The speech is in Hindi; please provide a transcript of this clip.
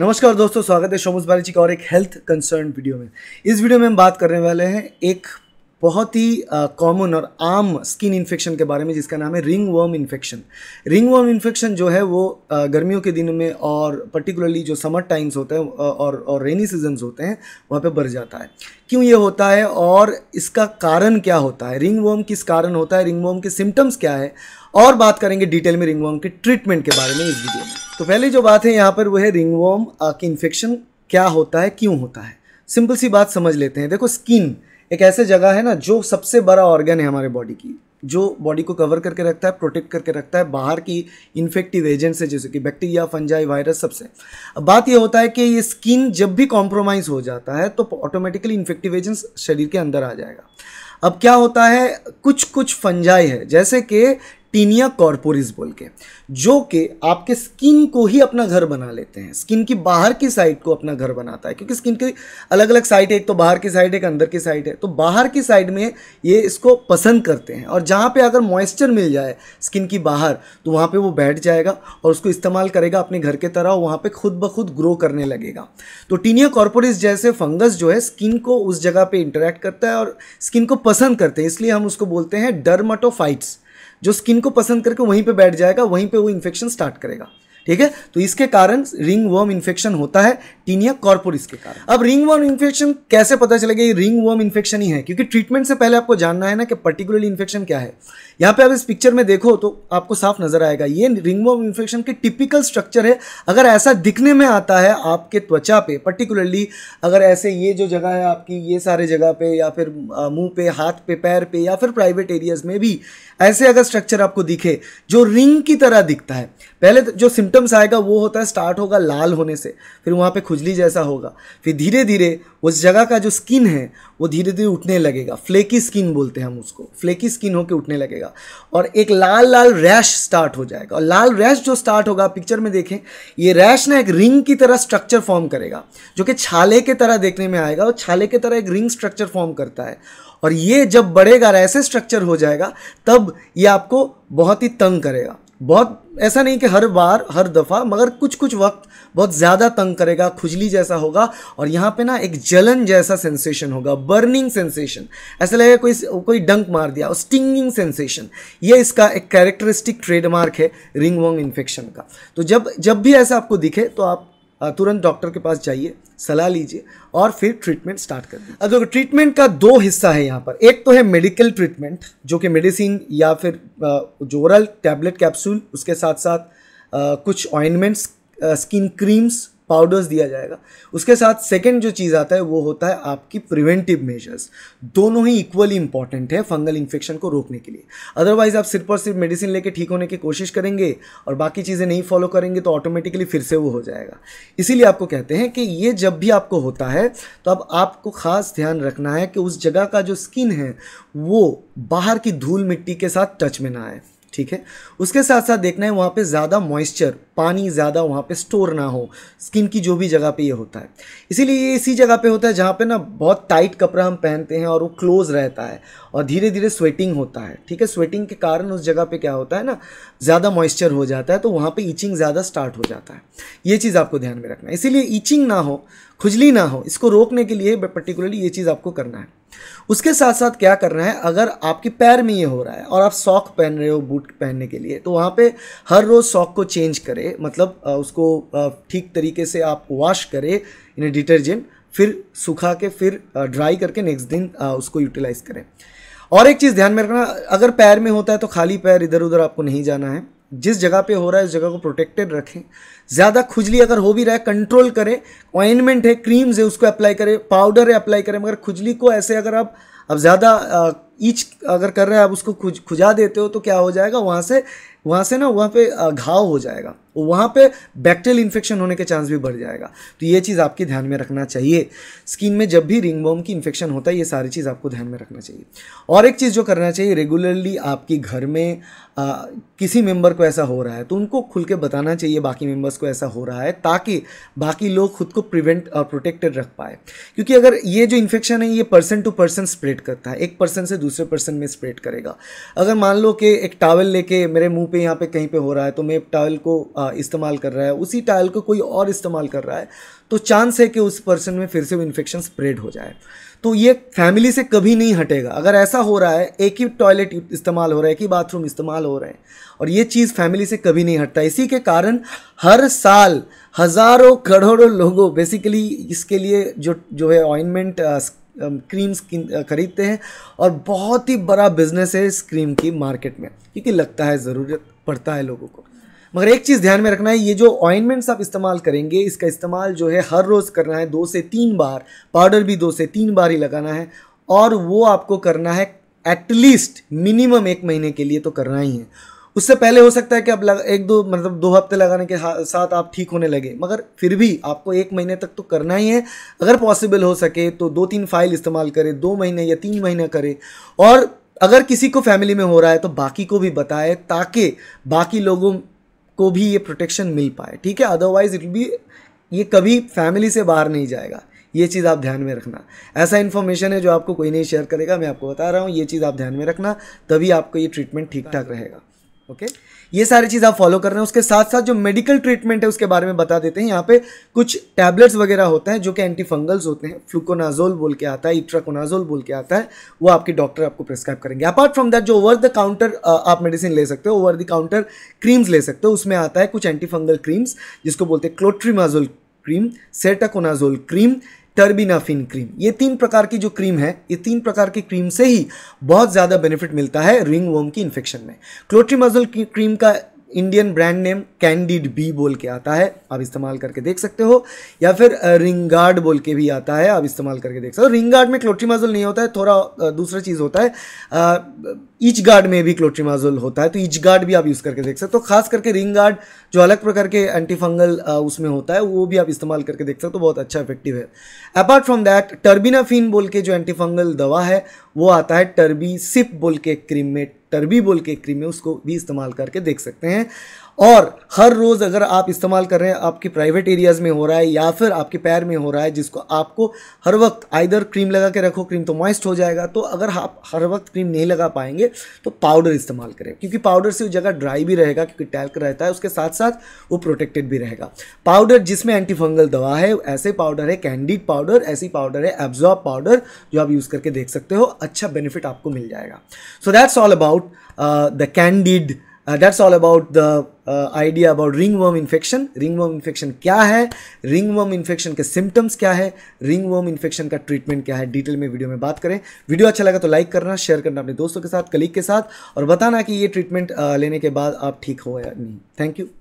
नमस्कार दोस्तों स्वागत है शोमस बालाजी का और एक हेल्थ कंसर्न वीडियो में इस वीडियो में हम बात करने वाले हैं एक बहुत ही कॉमन और आम स्किन इन्फेक्शन के बारे में जिसका नाम है ring worm infection ring worm infection जो है वो गर्मियों के दिनों में और पर्टिकुलरली जो समर टाइम्स होते हैं और और रेनी सीजन्स होते हैं वहाँ पे बढ़ जाता है क्यों ये होता है और इसका कारण क्या होता है रिंग वर्म किस कारण होता है रिंग वर्म के सिम्टम्स क्या है और बात करेंगे डिटेल में रिंगवॉर्म के ट्रीटमेंट के बारे में इस वीडियो में तो पहले जो बात है यहाँ पर वो है रिंगवॉर्म की इन्फेक्शन क्या होता है क्यों होता है सिंपल सी बात समझ लेते हैं देखो स्किन एक ऐसे जगह है ना जो सबसे बड़ा ऑर्गन है हमारे बॉडी की जो बॉडी को कवर करके रखता है प्रोटेक्ट करके रखता है बाहर की इन्फेक्टिव एजेंट से जैसे कि बैक्टीरिया फंजाई वायरस सबसे अब बात यह होता है कि ये स्किन जब भी कॉम्प्रोमाइज़ हो जाता है तो ऑटोमेटिकली इन्फेक्टिव एजेंट्स शरीर के अंदर आ जाएगा अब क्या होता है कुछ कुछ फंजाई है जैसे कि टीनिया कॉर्पोरिस बोल के जो कि आपके स्किन को ही अपना घर बना लेते हैं स्किन की बाहर की साइड को अपना घर बनाता है क्योंकि स्किन की अलग अलग साइड है एक तो बाहर की साइड है एक अंदर की साइड है तो बाहर की साइड में ये इसको पसंद करते हैं और जहाँ पे अगर मॉइस्चर मिल जाए स्किन की बाहर तो वहाँ पर वो बैठ जाएगा और उसको इस्तेमाल करेगा अपने घर के तरह वहाँ पर खुद ब खुद ग्रो करने लगेगा तो टीनिया कॉर्पोरिस जैसे फंगस जो है स्किन को उस जगह पर इंटरेक्ट करता है और स्किन को पसंद करते हैं इसलिए हम उसको बोलते हैं डरमाटोफाइट्स जो स्किन को पसंद करके वहीं पर बैठ जाएगा वहीं पर वो इन्फेक्शन स्टार्ट करेगा ठीक है तो इसके कारण रिंग वर्म इन्फेक्शन होता है टीनिया कॉर्पोरिस के कारण अब रिंग वर्म इन्फेक्शन कैसे पता चलेगा ये रिंग वर्म इन्फेक्शन ही है क्योंकि ट्रीटमेंट से पहले आपको जानना है ना कि पर्टिकुलरली इन्फेक्शन क्या है यहाँ पे आप इस पिक्चर में देखो तो आपको साफ नजर आएगा ये रिंग वर्म इन्फेक्शन के टिपिकल स्ट्रक्चर है अगर ऐसा दिखने में आता है आपके त्वचा पे पर्टिकुलरली अगर ऐसे ये जो जगह है आपकी ये सारे जगह पे या फिर मुंह पे हाथ पे पैर पे या फिर प्राइवेट एरियाज में भी ऐसे अगर स्ट्रक्चर आपको दिखे जो रिंग की तरह दिखता है पहले तो जो सिम सिम्टम्स आएगा वो होता है स्टार्ट होगा लाल होने से फिर वहाँ पे खुजली जैसा होगा फिर धीरे धीरे उस जगह का जो स्किन है वो धीरे धीरे उठने लगेगा फ्लेकी स्किन बोलते हैं हम उसको फ्लेकी स्किन होकर उठने लगेगा और एक लाल लाल रैश स्टार्ट हो जाएगा और लाल रैश जो स्टार्ट होगा पिक्चर में देखें ये रैश ना एक रिंग की तरह स्ट्रक्चर फॉर्म करेगा जो कि छाले के तरह देखने में आएगा और छाले की तरह एक रिंग स्ट्रक्चर फॉर्म करता है और ये जब बढ़ेगा ऐसे स्ट्रक्चर हो जाएगा तब ये आपको बहुत ही तंग करेगा बहुत ऐसा नहीं कि हर बार हर दफ़ा मगर कुछ कुछ वक्त बहुत ज़्यादा तंग करेगा खुजली जैसा होगा और यहाँ पे ना एक जलन जैसा सेंसेशन होगा बर्निंग सेंसेशन ऐसा लगेगा कोई कोई डंक मार दिया और स्टिंगिंग सेंसेशन ये इसका एक कैरेक्टरिस्टिक ट्रेडमार्क है रिंग वोंग इन्फेक्शन का तो जब जब भी ऐसा आपको दिखे तो आप तुरंत डॉक्टर के पास जाइए सलाह लीजिए और फिर ट्रीटमेंट स्टार्ट कर दीजिए ट्रीटमेंट का दो हिस्सा है यहाँ पर एक तो है मेडिकल ट्रीटमेंट जो कि मेडिसिन या फिर जो ओरल टैबलेट कैप्सूल उसके साथ साथ कुछ ऑइनमेंट्स स्किन क्रीम्स पाउडर्स दिया जाएगा उसके साथ सेकेंड जो चीज़ आता है वो होता है आपकी प्रिवेंटिव मेजर्स दोनों ही इक्वली इंपॉर्टेंट है फंगल इन्फेक्शन को रोकने के लिए अदरवाइज आप सिर्फ और सिर्फ मेडिसिन लेके ठीक होने की कोशिश करेंगे और बाकी चीज़ें नहीं फॉलो करेंगे तो ऑटोमेटिकली फिर से वो हो जाएगा इसीलिए आपको कहते हैं कि ये जब भी आपको होता है तो अब आपको ख़ास ध्यान रखना है कि उस जगह का जो स्किन है वो बाहर की धूल मिट्टी के साथ टच में ना आए ठीक है उसके साथ साथ देखना है वहाँ पे ज़्यादा मॉइस्चर पानी ज़्यादा वहाँ पे स्टोर ना हो स्किन की जो भी जगह पे ये होता है इसीलिए ये इसी जगह पे होता है जहाँ पे ना बहुत टाइट कपड़ा हम पहनते हैं और वो क्लोज रहता है और धीरे धीरे स्वेटिंग होता है ठीक है स्वेटिंग के कारण उस जगह पर क्या होता है ना ज़्यादा मॉइस्चर हो जाता है तो वहाँ पर ईचिंग ज़्यादा स्टार्ट हो जाता है ये चीज़ आपको ध्यान में रखना है इसीलिए ईचिंग ना हो खुजली ना हो इसको रोकने के लिए पर्टिकुलरली ये चीज़ आपको करना है उसके साथ साथ क्या करना है अगर आपके पैर में ये हो रहा है और आप सॉक पहन रहे हो बूट पहनने के लिए तो वहाँ पे हर रोज़ सॉक को चेंज करें मतलब उसको ठीक तरीके से आप वॉश करें इन डिटर्जेंट फिर सुखा के फिर ड्राई करके नेक्स्ट दिन उसको यूटिलाइज़ करें और एक चीज़ ध्यान में रखना अगर पैर में होता है तो खाली पैर इधर उधर आपको नहीं जाना है जिस जगह पे हो रहा है उस जगह को प्रोटेक्टेड रखें ज़्यादा खुजली अगर हो भी रहा है कंट्रोल करें ऑइनमेंट है क्रीम्स है उसको अप्लाई करें पाउडर है अप्लाई करें मगर खुजली को ऐसे अगर आप अब ज़्यादा ईच अगर कर रहे हैं आप उसको खुज खुजा देते हो तो क्या हो जाएगा वहाँ से वहाँ से ना वहाँ पे घाव हो जाएगा वहाँ पे बैक्टेरियल इन्फेक्शन होने के चांस भी बढ़ जाएगा तो ये चीज़ आपके ध्यान में रखना चाहिए स्किन में जब भी रिंगबोम की इन्फेक्शन होता है ये सारी चीज़ आपको ध्यान में रखना चाहिए और एक चीज़ जो करना चाहिए रेगुलरली आपके घर में आ, किसी मेंबर को ऐसा हो रहा है तो उनको खुल के बताना चाहिए बाकी मेंबर्स को ऐसा हो रहा है ताकि बाकी लोग खुद को प्रिवेंट और प्रोटेक्टेड रख पाए क्योंकि अगर ये जो इन्फेक्शन है ये पर्सन टू पर्सन स्प्रेड करता है एक पर्सन से दूसरे पर्सन में स्प्रेड करेगा अगर मान लो कि एक टावल लेके मेरे मुंह पे यहाँ पे कहीं पे हो रहा है तो मैं टाइल को इस्तेमाल कर रहा है उसी टाइल को कोई और इस्तेमाल कर रहा है तो चांस है कि उस पर्सन में फिर से वो इन्फेक्शन स्प्रेड हो जाए तो ये फैमिली से कभी नहीं हटेगा अगर ऐसा हो रहा है एक ही टॉयलेट इस्तेमाल हो रहा है एक ही बाथरूम इस्तेमाल हो रहे हैं और ये चीज़ फैमिली से कभी नहीं हटता इसी के कारण हर साल हज़ारों करोड़ों लोगों बेसिकली इसके लिए जो जो है ऑइनमेंट क्रीम्स ख़रीदते हैं और बहुत ही बड़ा बिजनेस है इस क्रीम की मार्केट में क्योंकि लगता है ज़रूरत पड़ता है लोगों को मगर एक चीज़ ध्यान में रखना है ये जो ऑइनमेंट्स आप इस्तेमाल करेंगे इसका इस्तेमाल जो है हर रोज़ करना है दो से तीन बार पाउडर भी दो से तीन बार ही लगाना है और वो आपको करना है एटलीस्ट मिनिमम एक महीने के लिए तो करना ही है उससे पहले हो सकता है कि अब एक दो मतलब दो हफ्ते लगाने के साथ आप ठीक होने लगे मगर फिर भी आपको एक महीने तक तो करना ही है अगर पॉसिबल हो सके तो दो तीन फाइल इस्तेमाल करें दो महीने या तीन महीने करें और अगर किसी को फैमिली में हो रहा है तो बाकी को भी बताएं ताकि बाकी लोगों को भी ये प्रोटेक्शन मिल पाए ठीक है अदरवाइज इट भी ये कभी फैमिली से बाहर नहीं जाएगा ये चीज़ आप ध्यान में रखना ऐसा इन्फॉर्मेशन है जो आपको कोई नहीं शेयर करेगा मैं आपको बता रहा हूँ ये चीज़ आप ध्यान में रखना तभी आपको ये ट्रीटमेंट ठीक ठाक रहेगा ओके okay? ये सारी चीज़ आप फॉलो कर रहे हैं उसके साथ साथ जो मेडिकल ट्रीटमेंट है उसके बारे में बता देते हैं यहाँ पे कुछ टैबलेट्स वगैरह होते हैं जो कि एंटी फंगल्स होते हैं फ्लूकोनाजोल बोल के आता है इट्राकोनाजोल बोल के आता है वो आपके डॉक्टर आपको प्रिस्क्राइब करेंगे अपार्ट फ्रॉम दैट जो ओवर द काउंटर आप मेडिसिन ले सकते हो ओवर द काउंटर क्रीम्स ले सकते हो उसमें आता है कुछ एंटी फंगल क्रीम्स जिसको बोलते हैं clotrimazole cream sertaconazole cream terbinafine cream ये तीन प्रकार की जो क्रीम है ये तीन प्रकार की क्रीम से ही बहुत ज़्यादा बेनिफिट मिलता है रिंग वोम की इन्फेक्शन में क्लोट्रीमाजोल क्रीम का Indian brand name Candid B बोल के आता है आप इस्तेमाल करके देख सकते हो या फिर रिंगार्ड बोल के भी आता है आप इस्तेमाल करके देख सकते हो रिंगार्ड में क्लोट्रीमाजोल नहीं होता है थोड़ा दूसरा चीज़ होता है ईच गार्ड में भी क्लोट्रीमाजोल होता है तो ईच गार्ड भी आप यूज़ करके देख सकते हो तो खास करके रिंग गार्ड जो अलग प्रकार के एंटीफंगल उसमें होता है वो भी आप इस्तेमाल करके देख सकते हो तो बहुत अच्छा इफेक्टिव है अपार्ट फ्रॉम दैट टर्बिनाफिन बोल के जो एंटीफंगल दवा है वो आता है टर्बी सिप बोल के क्रीम में टर्बी बोल के क्रीम में उसको भी इस्तेमाल करके देख सकते हैं और हर रोज़ अगर आप इस्तेमाल कर रहे हैं आपके प्राइवेट एरियाज़ में हो रहा है या फिर आपके पैर में हो रहा है जिसको आपको हर वक्त आइदर क्रीम लगा के रखो क्रीम तो मॉइस्ट हो जाएगा तो अगर आप हर वक्त क्रीम नहीं लगा पाएंगे तो पाउडर इस्तेमाल करें क्योंकि पाउडर से वो जगह ड्राई भी रहेगा क्योंकि टैल्क रहता है उसके साथ साथ वो प्रोटेक्टेड भी रहेगा पाउडर जिसमें एंटी फंगल दवा है ऐसे पाउडर है कैंडीड पाउडर ऐसी पाउडर है एब्जॉर्ब पाउडर जो आप यूज़ करके देख सकते हो अच्छा बेनिफिट आपको मिल जाएगा so that's all about the Candid uh, that's all about the uh, idea about ringworm infection ringworm infection क्या है ringworm infection के symptoms क्या है ringworm infection का treatment क्या है डिटेल में वीडियो में बात करें वीडियो अच्छा लगा तो लाइक करना शेयर करना अपने दोस्तों के साथ कलीग के साथ और बताना कि ये ट्रीटमेंट लेने के बाद आप ठीक हो या नहीं थैंक यू